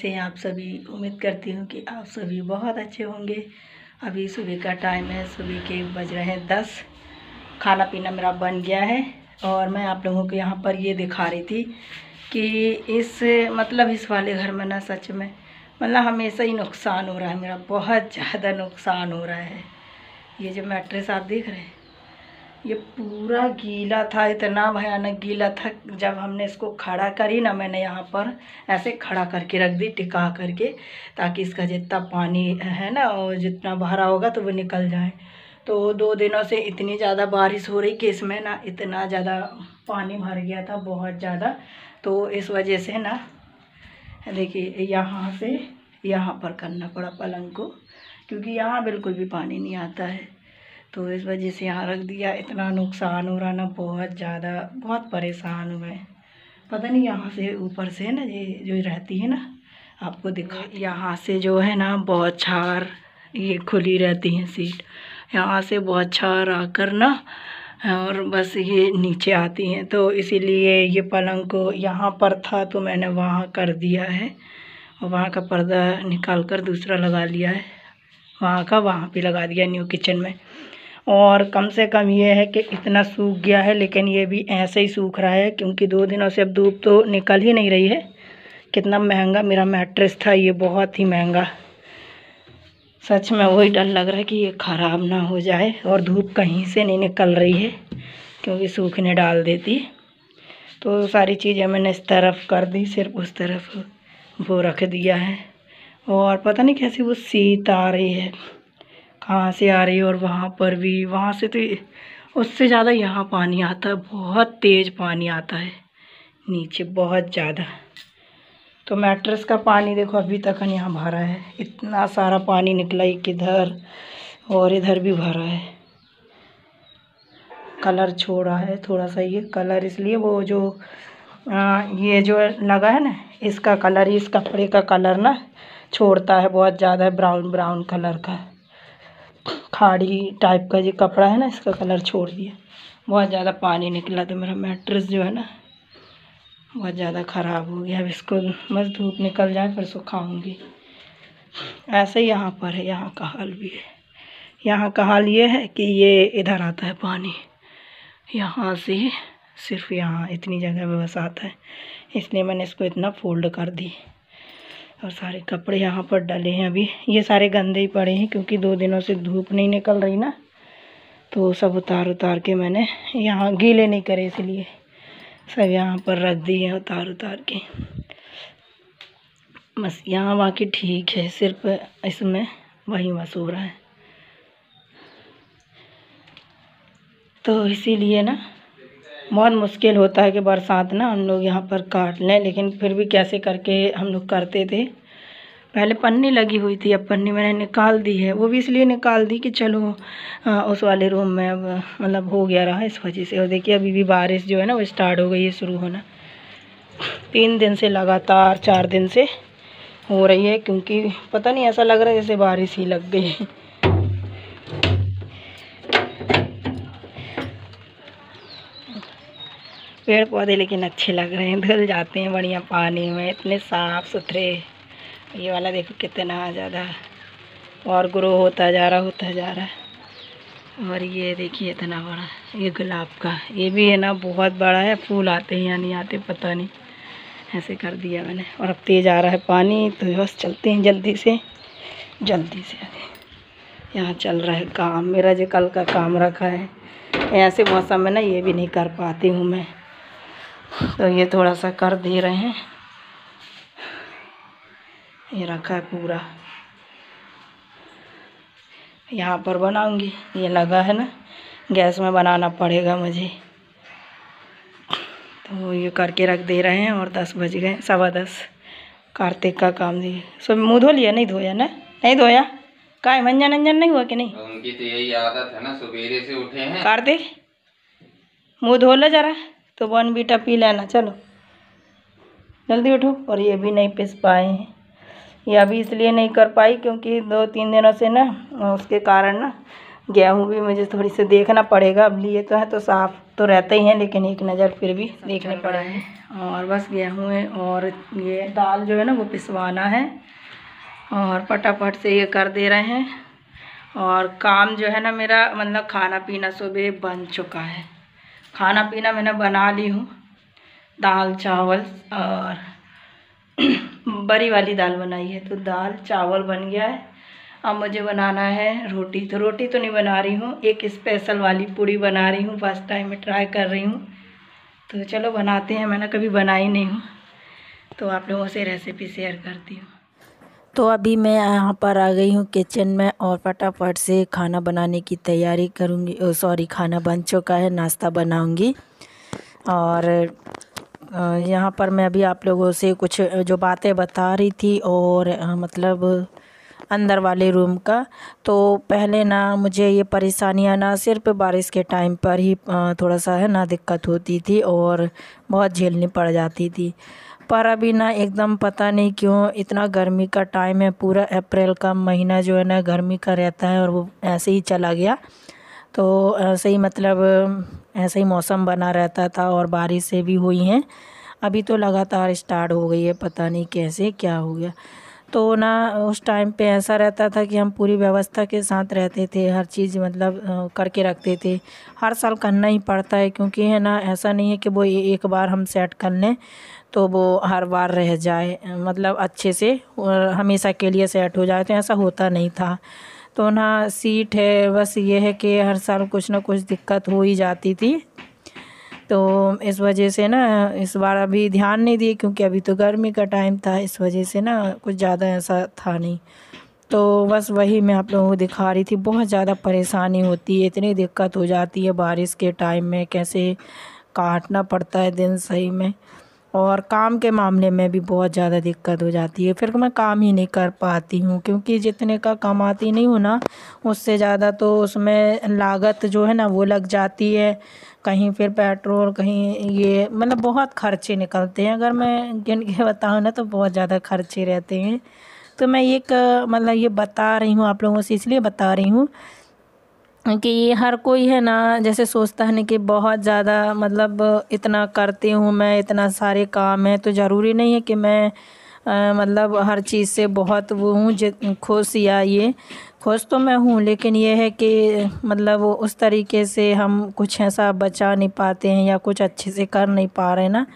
कैसे हैं आप सभी उम्मीद करती हूँ कि आप सभी बहुत अच्छे होंगे अभी सुबह का टाइम है सुबह के बज रहे हैं दस खाना पीना मेरा बन गया है और मैं आप लोगों को यहाँ पर ये दिखा रही थी कि इस मतलब इस वाले घर में ना सच में मतलब हमेशा ही नुकसान हो रहा है मेरा बहुत ज़्यादा नुकसान हो रहा है ये जो मैट्रेस आप देख रहे हैं ये पूरा गीला था इतना भयानक गीला था जब हमने इसको खड़ा करी ना मैंने यहाँ पर ऐसे खड़ा करके रख दी टिका करके ताकि इसका जितना पानी है ना जितना भरा होगा तो वो निकल जाए तो दो दिनों से इतनी ज़्यादा बारिश हो रही कि इसमें ना इतना ज़्यादा पानी भर गया था बहुत ज़्यादा तो इस वजह से ना देखिए यहाँ से यहाँ पर करना पड़ा पलंग को क्योंकि यहाँ बिल्कुल भी पानी नहीं आता है तो इस वजह से यहाँ रख दिया इतना नुकसान हो रहा ना बहुत ज़्यादा बहुत परेशान हूँ मैं पता नहीं यहाँ से ऊपर से ना ये जो रहती है ना आपको दिखा यहाँ से जो है ना बहुत छार ये खुली रहती हैं सीट यहाँ से बहुत छार आकर ना और बस ये नीचे आती हैं तो इसीलिए ये पलंग को यहाँ पर था तो मैंने वहाँ कर दिया है और वहाँ का पर्दा निकाल कर दूसरा लगा लिया है वहाँ का वहाँ पे लगा दिया न्यू किचन में और कम से कम ये है कि इतना सूख गया है लेकिन ये भी ऐसे ही सूख रहा है क्योंकि दो दिनों से अब धूप तो निकल ही नहीं रही है कितना महंगा मेरा मैट्रेस था ये बहुत ही महंगा सच में वही डर लग रहा है कि ये ख़राब ना हो जाए और धूप कहीं से नहीं निकल रही है क्योंकि सूखने डाल देती तो सारी चीज़ें मैंने इस तरफ कर दी सिर्फ उस तरफ वो रख दिया है और पता नहीं कैसे वो सीत आ रही है कहाँ से आ रही है और वहाँ पर भी वहाँ से तो उससे ज़्यादा यहाँ पानी आता है बहुत तेज़ पानी आता है नीचे बहुत ज़्यादा तो मैट्रेस का पानी देखो अभी तक यहाँ भरा है इतना सारा पानी निकला है किधर और इधर भी भरा है कलर छोड़ा है थोड़ा सा ये कलर इसलिए वो जो आ, ये जो लगा है ना इसका कलर इस कपड़े का कलर ना छोड़ता है बहुत ज़्यादा ब्राउन ब्राउन कलर का खाड़ी टाइप का जो कपड़ा है ना इसका कलर छोड़ दिया बहुत ज़्यादा पानी निकला तो मेरा मैट्रेस जो है ना बहुत ज़्यादा ख़राब हो गया अब इसको बस धूप निकल जाए फिर सुखाऊंगी ऐसे ही यहाँ पर है यहाँ का हाल भी है यहाँ का हाल ये है कि ये इधर आता है पानी यहाँ से सिर्फ यहाँ इतनी जगह पे बस आता है इसलिए मैंने इसको इतना फोल्ड कर दी और सारे कपड़े यहाँ पर डले हैं अभी ये सारे गंदे ही पड़े हैं क्योंकि दो दिनों से धूप नहीं निकल रही ना तो सब उतार उतार के मैंने यहाँ गीले नहीं करे इसलिए सब यहाँ पर रख दिए उतार उतार के बस यहाँ बाकी ठीक है सिर्फ इसमें वही बस हो रहा है तो इसीलिए ना बहुत मुश्किल होता है कि बरसात ना हम लोग यहाँ पर काट लें लेकिन फिर भी कैसे करके हम लोग करते थे पहले पन्नी लगी हुई थी अब पन्नी मैंने निकाल दी है वो भी इसलिए निकाल दी कि चलो आ, उस वाले रूम में अब मतलब हो गया रहा इस वजह से और देखिए अभी भी बारिश जो है ना वो स्टार्ट हो गई है शुरू होना तीन दिन से लगातार चार दिन से हो रही है क्योंकि पता नहीं ऐसा लग रहा है जैसे बारिश ही लग गई है पेड़ पौधे लेकिन अच्छे लग रहे हैं धुल जाते हैं बढ़िया पानी में इतने साफ सुथरे ये वाला देखो कितना ज़्यादा और ग्रो होता जा रहा होता जा रहा और ये देखिए इतना बड़ा ये गुलाब का ये भी है ना बहुत बड़ा है फूल आते हैं या नहीं आते पता नहीं ऐसे कर दिया मैंने और अब तेज़ आ रहा है पानी तो बस चलते हैं जल्दी से जल्दी से अरे यहाँ चल रहा है काम मेरा जो कल का काम रखा है ऐसे मौसम में ना ये भी नहीं कर पाती हूँ मैं तो ये थोड़ा सा कर दे रहे हैं ये रखा है पूरा यहाँ पर बनाऊंगी ये लगा है ना गैस में बनाना पड़ेगा मुझे तो ये करके रख दे रहे हैं और दस बज गए सवा दस कार्तिक का काम दिए सो मुँह धो लिया नहीं धोया ना नहीं धोया का मंजन अंजन नहीं हुआ कि नहीं उनकी तो यही आदत है ना सवेरे से उठे हैं कार्तिक मुँह धो लो जरा तो वन बीटा पी लेना चलो जल्दी उठो और ये भी नहीं पिस पाए हैं ये अभी इसलिए नहीं कर पाई क्योंकि दो तीन दिनों से ना उसके कारण ना गेहूँ भी मुझे थोड़ी सी देखना पड़ेगा अब लिए तो है तो साफ़ तो रहते ही हैं लेकिन एक नज़र फिर भी देखने है और बस गेहूँ है और ये दाल जो है ना वो पिसवाना है और फटाफट से ये कर दे रहे हैं और काम जो है ना मेरा मतलब खाना पीना सुबह बन चुका है खाना पीना मैंने बना ली हूँ दाल चावल और बड़ी वाली दाल बनाई है तो दाल चावल बन गया है अब मुझे बनाना है रोटी तो रोटी तो नहीं बना रही हूँ एक स्पेशल वाली पूड़ी बना रही हूँ फर्स्ट टाइम में ट्राई कर रही हूँ तो चलो बनाते हैं मैंने कभी बनाई नहीं हूँ तो आप लोगों से रेसिपी शेयर करती हूँ तो अभी मैं यहाँ पर आ गई हूँ किचन में और फटाफट से खाना बनाने की तैयारी करूँगी सॉरी खाना बन चुका है नाश्ता बनाऊँगी और यहाँ पर मैं अभी आप लोगों से कुछ जो बातें बता रही थी और मतलब अंदर वाले रूम का तो पहले ना मुझे ये परेशानियाँ ना सिर्फ बारिश के टाइम पर ही थोड़ा सा है ना दिक्कत होती थी और बहुत झेलनी पड़ जाती थी पर अभी ना एकदम पता नहीं क्यों इतना गर्मी का टाइम है पूरा अप्रैल का महीना जो है ना गर्मी का रहता है और वो ऐसे ही चला गया तो ऐसे ही मतलब ऐसे ही मौसम बना रहता था और बारिशें भी हुई हैं अभी तो लगातार स्टार्ट हो गई है पता नहीं कैसे क्या हो गया तो ना उस टाइम पे ऐसा रहता था कि हम पूरी व्यवस्था के साथ रहते थे हर चीज़ मतलब करके रखते थे हर साल करना ही पड़ता है क्योंकि है ना ऐसा नहीं है कि वो एक बार हम सेट कर लें तो वो हर बार रह जाए मतलब अच्छे से हमेशा के लिए सेट हो जाए तो ऐसा होता नहीं था तो ना सीट है बस ये है कि हर साल कुछ ना कुछ दिक्कत हो ही जाती थी तो इस वजह से ना इस बार अभी ध्यान नहीं दिए क्योंकि अभी तो गर्मी का टाइम था इस वजह से ना कुछ ज़्यादा ऐसा था नहीं तो बस वही मैं आप लोगों को दिखा रही थी बहुत ज़्यादा परेशानी होती है इतनी दिक्कत हो जाती है बारिश के टाइम में कैसे काटना पड़ता है दिन सही में और काम के मामले में भी बहुत ज़्यादा दिक्कत हो जाती है फिर मैं काम ही नहीं कर पाती हूँ क्योंकि जितने का कमाती नहीं हूँ ना उससे ज़्यादा तो उसमें लागत जो है ना वो लग जाती है कहीं फिर पेट्रोल कहीं ये मतलब बहुत खर्चे निकलते हैं अगर मैं गिन के बताऊँ ना तो बहुत ज़्यादा खर्चे रहते हैं तो मैं एक मतलब ये बता रही हूँ आप लोगों से इसलिए बता रही हूँ कि ये हर कोई है ना जैसे सोचता है ना कि बहुत ज़्यादा मतलब इतना करती हूँ मैं इतना सारे काम है तो ज़रूरी नहीं है कि मैं आ, मतलब हर चीज़ से बहुत वो हूँ खुश या ये खुश तो मैं हूँ लेकिन यह है कि मतलब उस तरीके से हम कुछ ऐसा बचा नहीं पाते हैं या कुछ अच्छे से कर नहीं पा रहे ना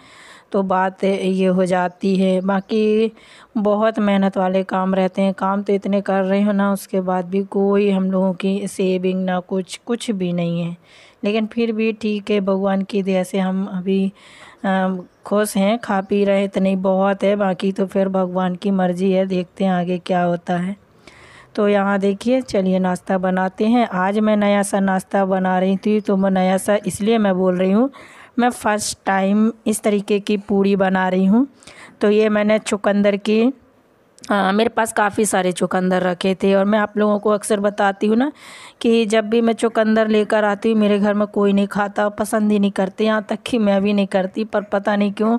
तो बात ये हो जाती है बाकी बहुत मेहनत वाले काम रहते हैं काम तो इतने कर रहे हो ना उसके बाद भी कोई हम लोगों की सेविंग ना कुछ कुछ भी नहीं है लेकिन फिर भी ठीक है भगवान की दया से हम अभी खुश हैं खा पी रहे इतने बहुत है बाकी तो फिर भगवान की मर्ज़ी है देखते हैं आगे क्या होता है तो यहाँ देखिए चलिए नाश्ता बनाते हैं आज मैं नया सा नाश्ता बना रही थी तो मैं नया सा इसलिए मैं बोल रही हूँ मैं फ़र्स्ट टाइम इस तरीके की पूड़ी बना रही हूँ तो ये मैंने चुकंदर की आ, मेरे पास काफ़ी सारे चुकंदर रखे थे और मैं आप लोगों को अक्सर बताती हूँ ना कि जब भी मैं चुकंदर लेकर आती हूँ मेरे घर में कोई नहीं खाता पसंद ही नहीं करते यहाँ तक कि मैं भी नहीं करती पर पता नहीं क्यों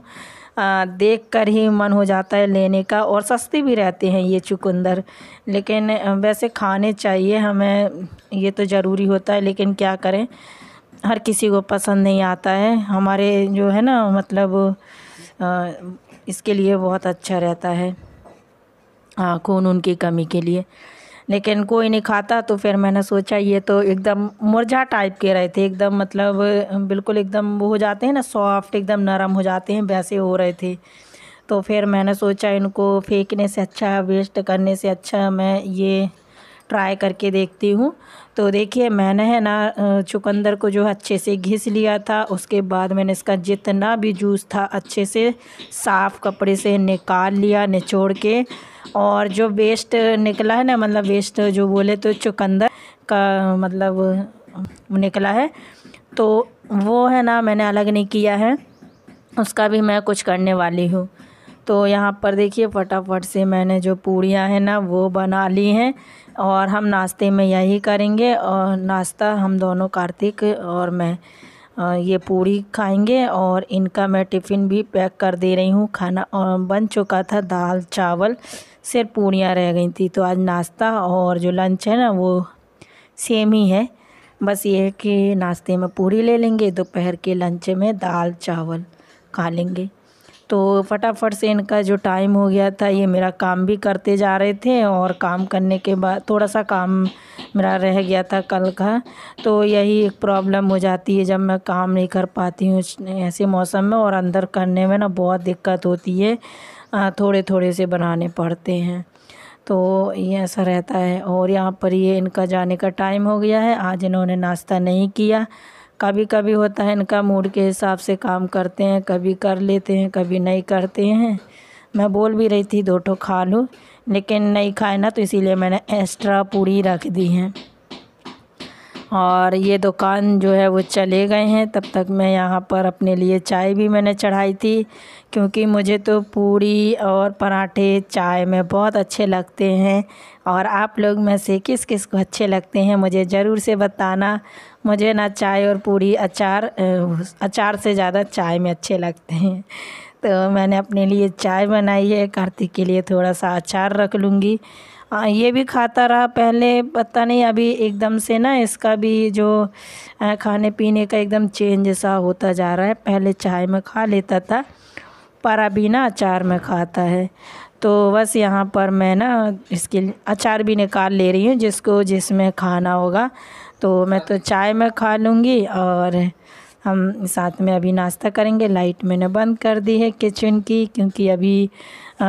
देख कर ही मन हो जाता है लेने का और सस्ती भी रहते हैं ये चुकंदर लेकिन वैसे खाने चाहिए हमें ये तो ज़रूरी होता है लेकिन क्या करें हर किसी को पसंद नहीं आता है हमारे जो है ना मतलब इसके लिए बहुत अच्छा रहता है खून उनकी कमी के लिए लेकिन कोई नहीं खाता तो फिर मैंने सोचा ये तो एकदम मुरझा टाइप के रहे थे एकदम मतलब बिल्कुल एकदम वो हो जाते हैं ना सॉफ्ट एकदम नरम हो जाते हैं वैसे हो रहे थे तो फिर मैंने सोचा इनको फेंकने से अच्छा वेस्ट करने से अच्छा मैं ये ट्राई करके देखती हूँ तो देखिए मैंने है ना चुकंदर को जो अच्छे से घिस लिया था उसके बाद मैंने इसका जितना भी जूस था अच्छे से साफ़ कपड़े से निकाल लिया निचोड़ के और जो वेस्ट निकला है ना मतलब वेस्ट जो बोले तो चुकंदर का मतलब निकला है तो वो है ना मैंने अलग नहीं किया है उसका भी मैं कुछ करने वाली हूँ तो यहाँ पर देखिए फटाफट से मैंने जो पूड़ियाँ हैं ना वो बना ली हैं और हम नाश्ते में यही करेंगे और नाश्ता हम दोनों कार्तिक और मैं ये पूड़ी खाएंगे और इनका मैं टिफ़िन भी पैक कर दे रही हूँ खाना और बन चुका था दाल चावल सिर्फ पूड़ियाँ रह गई थी तो आज नाश्ता और जो लंच है ना वो सेम ही है बस ये है कि नाश्ते में पूड़ी ले लेंगे दोपहर के लंच में दाल चावल खा लेंगे तो फटाफट से इनका जो टाइम हो गया था ये मेरा काम भी करते जा रहे थे और काम करने के बाद थोड़ा सा काम मेरा रह गया था कल का तो यही एक प्रॉब्लम हो जाती है जब मैं काम नहीं कर पाती हूँ ऐसे मौसम में और अंदर करने में ना बहुत दिक्कत होती है थोड़े थोड़े से बनाने पड़ते हैं तो ये ऐसा रहता है और यहाँ पर ये इनका जाने का टाइम हो गया है आज इन्होंने नाश्ता नहीं किया कभी कभी होता है इनका मूड के हिसाब से काम करते हैं कभी कर लेते हैं कभी नहीं करते हैं मैं बोल भी रही थी दो ठो खा लूँ लेकिन नहीं खाए ना तो इसीलिए मैंने एक्स्ट्रा पूड़ी रख दी है और ये दुकान जो है वो चले गए हैं तब तक मैं यहाँ पर अपने लिए चाय भी मैंने चढ़ाई थी क्योंकि मुझे तो पूरी और पराठे चाय में बहुत अच्छे लगते हैं और आप लोग में से किस किस को अच्छे लगते हैं मुझे ज़रूर से बताना मुझे ना चाय और पूरी अचार अचार से ज़्यादा चाय में अच्छे लगते हैं तो मैंने अपने लिए चाय बनाई है कार्तिक के लिए थोड़ा सा अचार रख लूँगी ये भी खाता रहा पहले पता नहीं अभी एकदम से ना इसका भी जो खाने पीने का एकदम चेंज सा होता जा रहा है पहले चाय में खा लेता था पर अभी ना अचार में खाता है तो बस यहाँ पर मैं ना इसके अचार भी निकाल ले रही हूँ जिसको जिसमें खाना होगा तो मैं तो चाय में खा लूँगी और हम साथ में अभी नाश्ता करेंगे लाइट मैंने बंद कर दी है किचन की क्योंकि अभी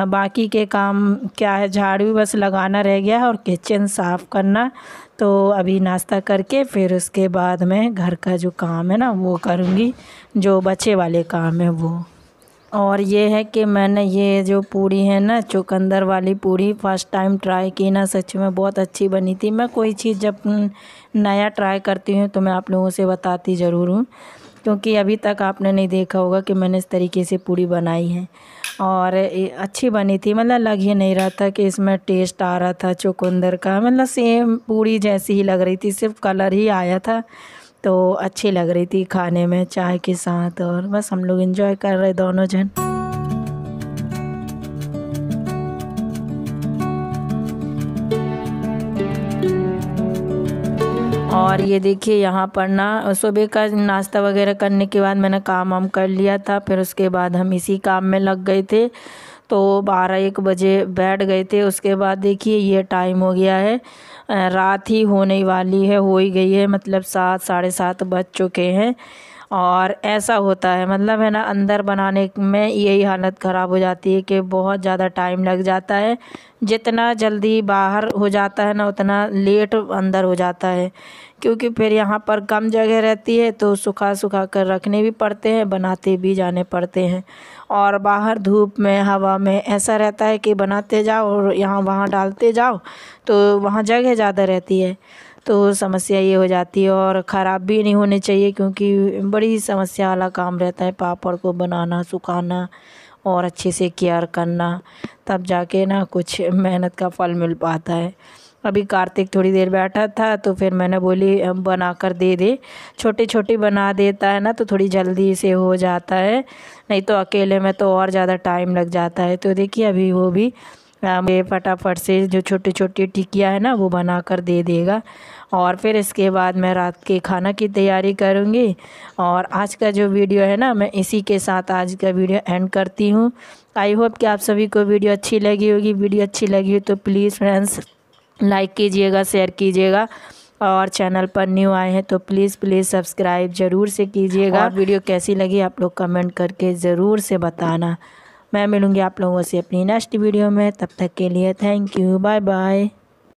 बाकी के काम क्या है झाड़ू बस लगाना रह गया है और किचन साफ़ करना तो अभी नाश्ता करके फिर उसके बाद मैं घर का जो काम है ना वो करूँगी जो बचे वाले काम है वो और ये है कि मैंने ये जो पूरी है ना चुकंदर वाली पूरी फर्स्ट टाइम ट्राई की ना सच में बहुत अच्छी बनी थी मैं कोई चीज़ जब नया ट्राई करती हूँ तो मैं आप लोगों से बताती ज़रूर हूँ क्योंकि अभी तक आपने नहीं देखा होगा कि मैंने इस तरीके से पूड़ी बनाई है और अच्छी बनी थी मतलब लग ही नहीं रहा था कि इसमें टेस्ट आ रहा था चुकंदर का मतलब सेम पूड़ी जैसी ही लग रही थी सिर्फ कलर ही आया था तो अच्छी लग रही थी खाने में चाय के साथ और बस हम लोग इन्जॉय कर रहे दोनों जन और ये देखिए यहाँ पर ना सुबह का नाश्ता वगैरह करने के बाद मैंने काम वाम कर लिया था फिर उसके बाद हम इसी काम में लग गए थे तो बारह एक बजे बैठ गए थे उसके बाद देखिए ये टाइम हो गया है रात ही होने वाली है हो ही गई है मतलब सात साढ़े सात बज चुके हैं और ऐसा होता है मतलब है ना अंदर बनाने में यही हालत ख़राब हो जाती है कि बहुत ज़्यादा टाइम लग जाता है जितना जल्दी बाहर हो जाता है ना उतना लेट अंदर हो जाता है क्योंकि फिर यहाँ पर कम जगह रहती है तो सुखा सुखा कर रखने भी पड़ते हैं बनाते भी जाने पड़ते हैं और बाहर धूप में हवा में ऐसा रहता है कि बनाते जाओ और यहाँ वहाँ डालते जाओ तो वहाँ जगह ज़्यादा रहती है तो समस्या ये हो जाती है और ख़राब भी नहीं होने चाहिए क्योंकि बड़ी समस्या वाला काम रहता है पापड़ को बनाना सुखाना और अच्छे से केयर करना तब जाके ना कुछ मेहनत का फल मिल पाता है अभी कार्तिक थोड़ी देर बैठा था तो फिर मैंने बोली बना कर दे दे छोटे छोटे बना देता है ना तो थोड़ी जल्दी से हो जाता है नहीं तो अकेले में तो और ज़्यादा टाइम लग जाता है तो देखिए अभी वो भी मुझे फटाफट से जो छोटी छोटी टिकिया है ना वो बना कर दे देगा और फिर इसके बाद मैं रात के खाना की तैयारी करूँगी और आज का जो वीडियो है ना मैं इसी के साथ आज का वीडियो एंड करती हूँ आई होप कि आप सभी को वीडियो अच्छी लगी होगी वीडियो अच्छी लगी हो तो प्लीज़ फ्रेंड्स लाइक कीजिएगा शेयर कीजिएगा और चैनल पर न्यू आए हैं तो प्लीज़ प्लीज़ सब्सक्राइब ज़रूर से कीजिएगा वीडियो कैसी लगी आप लोग कमेंट करके ज़रूर से बताना मैं मिलूँगी आप लोगों से अपनी नेक्स्ट वीडियो में तब तक के लिए थैंक यू बाय बाय